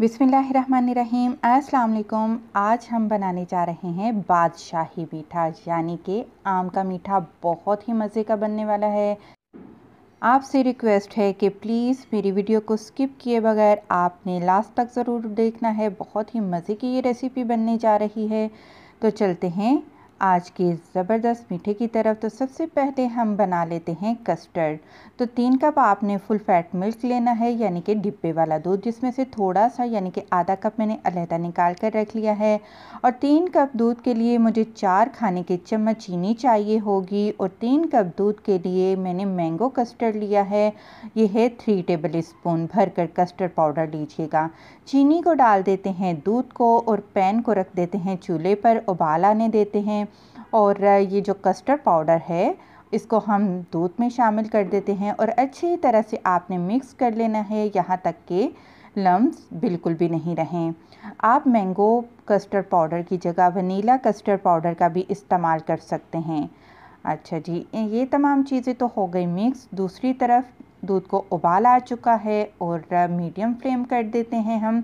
बिसमीम् अस्सलाम आज हम बनाने जा रहे हैं बादशाही मीठा यानी कि आम का मीठा बहुत ही मज़े का बनने वाला है आपसे रिक्वेस्ट है कि प्लीज़ मेरी वीडियो को स्किप किए बगैर आपने लास्ट तक ज़रूर देखना है बहुत ही मज़े की ये रेसिपी बनने जा रही है तो चलते हैं आज के ज़बरदस्त मीठे की तरफ तो सबसे पहले हम बना लेते हैं कस्टर्ड तो तीन कप आपने फुल फैट मिल्क लेना है यानी कि डिब्बे वाला दूध जिसमें से थोड़ा सा यानी कि आधा कप मैंने अलहदा निकाल कर रख लिया है और तीन कप दूध के लिए मुझे चार खाने के चम्मच चीनी चाहिए होगी और तीन कप दूध के लिए मैंने मैंगो कस्टर्ड लिया है ये है थ्री टेबल स्पून भर कर कस्टर्ड पाउडर लीजिएगा चीनी को डाल देते हैं दूध को और पैन को रख देते हैं चूल्हे पर उबाल आने देते हैं और ये जो कस्टर्ड पाउडर है इसको हम दूध में शामिल कर देते हैं और अच्छी तरह से आपने मिक्स कर लेना है यहाँ तक के लम्स बिल्कुल भी नहीं रहें आप मैंगो कस्टर्ड पाउडर की जगह वनीला कस्टर्ड पाउडर का भी इस्तेमाल कर सकते हैं अच्छा जी ये तमाम चीज़ें तो हो गई मिक्स दूसरी तरफ दूध को उबाल आ चुका है और मीडियम फ्लेम कर देते हैं हम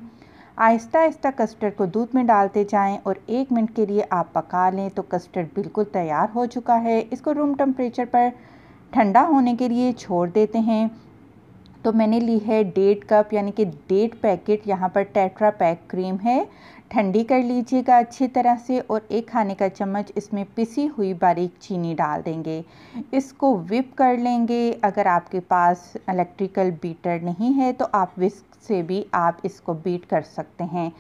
आहिस्ता आहिस्ता कस्टर्ड को दूध में डालते जाएं और एक मिनट के लिए आप पका लें तो कस्टर्ड बिल्कुल तैयार हो चुका है इसको रूम टेम्परेचर पर ठंडा होने के लिए छोड़ देते हैं तो मैंने ली है डेढ़ कप यानी कि डेढ़ पैकेट यहाँ पर टेट्रा पैक क्रीम है ठंडी कर लीजिएगा अच्छी तरह से और एक खाने का चम्मच इसमें पिसी हुई बारीक चीनी डाल देंगे इसको विप कर लेंगे अगर आपके पास इलेक्ट्रिकल बीटर नहीं है तो आप विस्क से भी आप इसको बीट कर सकते हैं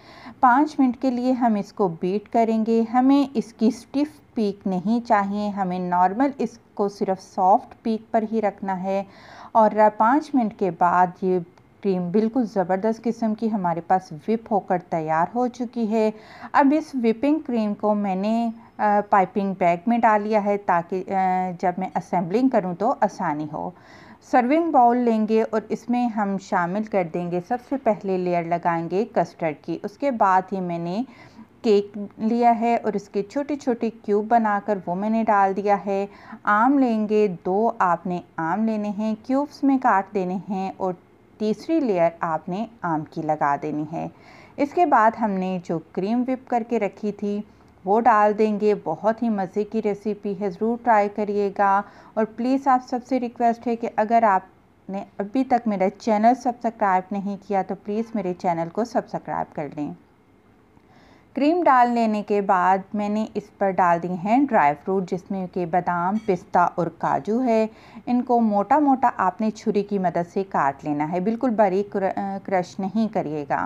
पाँच मिनट के लिए हम इसको बीट करेंगे हमें इसकी स्टिफ़ पीक नहीं चाहिए हमें नॉर्मल इसको सिर्फ सॉफ्ट पीक पर ही रखना है और पाँच मिनट के बाद ये क्रीम बिल्कुल ज़बरदस्त किस्म की हमारे पास विप होकर तैयार हो चुकी है अब इस विपिंग क्रीम को मैंने पाइपिंग बैग में डाल लिया है ताकि जब मैं असेंबलिंग करूं तो आसानी हो सर्विंग बाउल लेंगे और इसमें हम शामिल कर देंगे सबसे पहले लेयर लगाएंगे कस्टर्ड की उसके बाद ही मैंने केक लिया है और इसके छोटे छोटे क्यूब बनाकर वो मैंने डाल दिया है आम लेंगे दो आपने आम लेने हैं क्यूब्स में काट देने हैं और तीसरी लेयर आपने आम की लगा देनी है इसके बाद हमने जो क्रीम विप करके रखी थी वो डाल देंगे बहुत ही मज़े की रेसिपी है ज़रूर ट्राई करिएगा और प्लीज़ आप सबसे रिक्वेस्ट है कि अगर आप आपने अभी तक मेरा चैनल सब्सक्राइब नहीं किया तो प्लीज़ मेरे चैनल को सब्सक्राइब कर लें क्रीम डाल लेने के बाद मैंने इस पर डाल दिए हैं ड्राई फ्रूट जिसमें के बादाम पिस्ता और काजू है इनको मोटा मोटा आपने छुरी की मदद से काट लेना है बिल्कुल बारीक क्रश नहीं करिएगा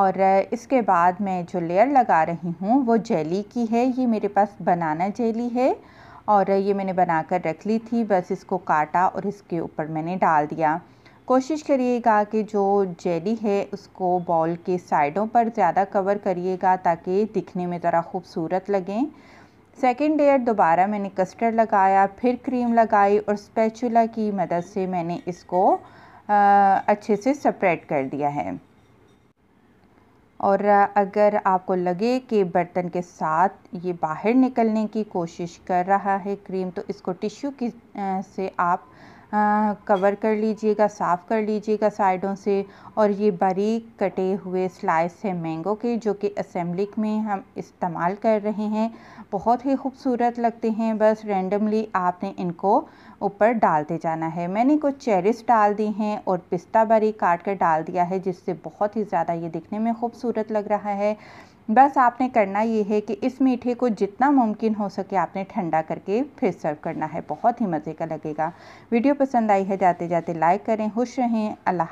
और इसके बाद मैं जो लेयर लगा रही हूँ वो जेली की है ये मेरे पास बनाना जेली है और ये मैंने बनाकर रख ली थी बस इसको काटा और इसके ऊपर मैंने डाल दिया कोशिश करिएगा कि जो जेली है उसको बॉल के साइडों पर ज़्यादा कवर करिएगा ताकि दिखने में ज़रा खूबसूरत लगें सेकेंड लेयर दोबारा मैंने कस्टर्ड लगाया फिर क्रीम लगाई और स्पैचुला की मदद से मैंने इसको आ, अच्छे से सेपरेट कर दिया है और अगर आपको लगे कि बर्तन के साथ ये बाहर निकलने की कोशिश कर रहा है क्रीम तो इसको टिश्यू की से आप कवर कर लीजिएगा साफ़ कर लीजिएगा साइडों से और ये बारीक कटे हुए स्लाइस है मैंगो के जो कि असम्बली में हम इस्तेमाल कर रहे हैं बहुत ही खूबसूरत लगते हैं बस रेंडमली आपने इनको ऊपर डालते जाना है मैंने कुछ चेरिस डाल दी हैं और पिस्ता बारीक काट कर डाल दिया है जिससे बहुत ही ज़्यादा ये दिखने में खूबसूरत लग रहा है बस आपने करना ये है कि इस मीठे को जितना मुमकिन हो सके आपने ठंडा करके फिर सर्व करना है बहुत ही मज़े का लगेगा वीडियो पसंद आई है जाते जाते लाइक करें खुश रहें अल्लाह